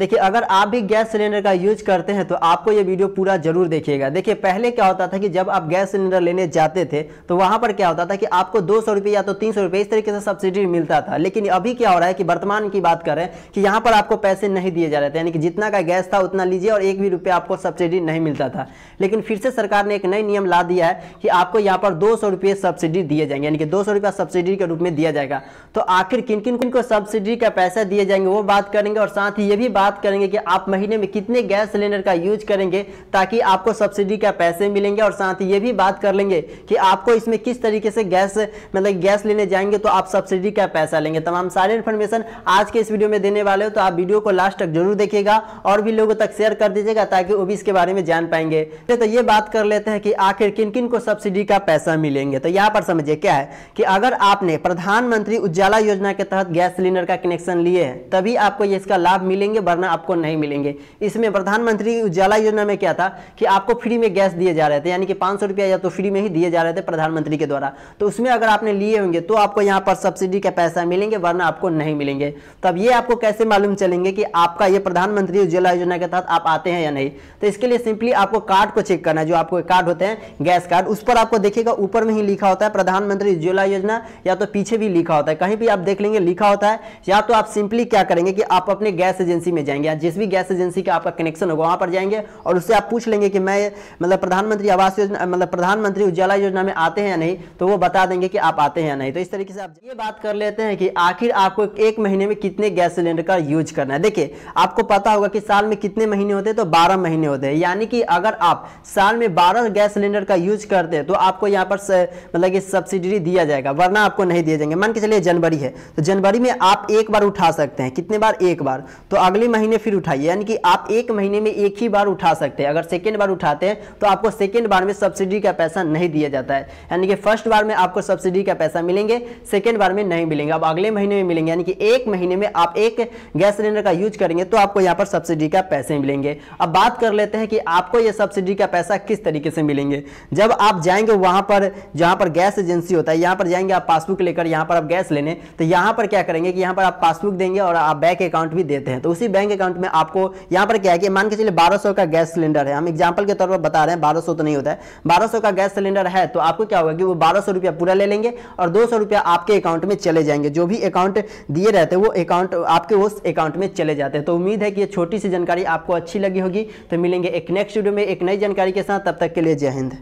देखिए अगर आप भी गैस सिलेंडर का यूज करते हैं तो आपको ये वीडियो पूरा जरूर देखिएगा देखिए पहले क्या होता था कि जब आप गैस सिलेंडर लेने जाते थे तो वहां पर क्या होता था कि आपको दो सौ या तो तीन सौ इस तरीके से सब्सिडी मिलता था लेकिन अभी क्या हो रहा है कि वर्तमान की बात करें कि यहाँ पर आपको पैसे नहीं दिए जा रहे थे यानी कि जितना का गैस था उतना लीजिए और एक भी रुपया आपको सब्सिडी नहीं मिलता था लेकिन फिर से सरकार ने एक नई नियम ला दिया है कि आपको यहाँ पर दो सौ सब्सिडी दिए जाएंगे यानी कि दो सौ सब्सिडी के रूप में दिया जाएगा तो आखिर किन किन किन को सब्सिडी का पैसा दिए जाएंगे वो बात करेंगे और साथ ही ये भी बात बात करेंगे कि आप महीने में कितने गैस सिलेंडर का यूज करेंगे ताकि आपको सब्सिडी का पैसे मिलेंगे और साथ ही ये भी बात कर लेंगे कि आपको इसमें किस तरीके से गैस मतलब गैस लेने जाएंगे तो आप सब्सिडी का पैसा लेंगे तमाम सारे इन्फॉर्मेशन आज के इस वीडियो में देने वाले हो तो आप वीडियो को लास्ट तक जरूर देखिएगा और भी लोगों तक शेयर कर दीजिएगा ताकि वो भी इसके बारे में जान पाएंगे तो ये बात कर लेते हैं कि आखिर किन किन को सब्सिडी का पैसा मिलेंगे तो यहाँ पर समझिए क्या है कि अगर आपने प्रधानमंत्री उज्ज्वला योजना के तहत गैस सिलेंडर का कनेक्शन लिए हैं तभी आपको ये इसका लाभ मिलेंगे भरना आपको नहीं मिलेंगे इसमें प्रधानमंत्री उज्ज्वला योजना में क्या था कि आपको फ्री में गैस दिए जा रहे थे यानी कि पाँच रुपया या तो फ्री में ही दिए जा रहे थे प्रधानमंत्री के द्वारा तो उसमें अगर आपने लिए होंगे तो आपको यहाँ पर सब्सिडी का पैसा मिलेंगे वरना आपको नहीं मिलेंगे तब ये आपको कैसे मालूम चलेंगे कि आपका ये प्रधानमंत्री उज्ज्वला योजना के तहत आप आते हैं या नहीं तो इसके लिए सिंपली आपको कार्ड को चेक करना है जो आपको कार्ड होते हैं गैस कार्ड उस पर आपको देखिएगा ऊपर में ही लिखा होता है प्रधानमंत्री उज्ज्वला योजना या तो पीछे भी लिखा होता है कहीं भी आप देख लेंगे लिखा होता है या तो आप सिंपली क्या करेंगे कि आप अपने गैस एजेंसी में में जाएंगे जिस भी गैस एजेंसी का आपका कनेक्शन होगा वहां पर जाएंगे और उससे आप पूछ लेंगे कि मैं मतलब प्रधानमंत्री आवास योजना मतलब प्रधानमंत्री उज्ज्वला योजना में आते हैं या नहीं तो वो बता देंगे कि आप आते हैं या नहीं तो इस तरीके से आप ये बात कर लेते हैं कि आखिर आपको एक महीने में कितने गैस सिलेंडर का यूज करना है देखिए आपको पता होगा कि साल में कितने महीने होते हैं तो बारह महीने होते हैं यानी कि अगर आप साल में बारह गैस सिलेंडर का यूज करते हैं तो आपको यहाँ पर मतलब कि सब्सिडी दिया जाएगा वरना आपको नहीं दिए जाएंगे मान के चलिए जनवरी है तो जनवरी में आप एक बार उठा सकते हैं कितने बार एक बार तो अगले महीने फिर उठाइए यानी कि आप एक महीने में एक ही बार उठा सकते हैं अगर सेकेंड बार उठाते हैं तो आपको सेकेंड बार में सब्सिडी का पैसा नहीं दिया जाता है यानी कि फर्स्ट बार में आपको सब्सिडी का पैसा मिलेंगे सेकेंड बार में नहीं मिलेंगे अब अगले महीने में मिलेंगे यानी कि एक महीने में आप एक गैस सिलेंडर का यूज करेंगे तो आपको यहाँ पर सब्सिडी का पैसे मिलेंगे अब बात कर लेते हैं कि आपको ये सब्सिडी का पैसा किस तरीके से मिलेंगे जब आप जाएंगे वहाँ पर जहाँ पर गैस एजेंसी होता है यहाँ पर जाएंगे आप पासबुक लेकर यहाँ पर आप गैस लेने तो यहाँ पर क्या करेंगे कि यहाँ पर आप पासबुक देंगे और आप बैंक अकाउंट भी देते हैं तो उसी बैंक अकाउंट में आपको यहां पर क्या है कि मान के चलिए 1200 का गैस सिलेंडर है हम एग्जाम्पल के तौर पर बता रहे हैं 1200 तो नहीं होता है 1200 का गैस सिलेंडर है तो आपको क्या होगा कि वो बारह सौ रुपया पूरा ले लेंगे और दो सौ रुपया आपके अकाउंट में चले जाएंगे जो भी अकाउंट दिए रहते हैं वो अकाउंट आपके उस अकाउंट में चले जाते हैं तो उम्मीद है कि ये छोटी सी जानकारी आपको अच्छी लगी होगी तो मिलेंगे एक नेक्स्ट वीडियो में एक नई जानकारी के साथ तब तक के लिए जय हिंद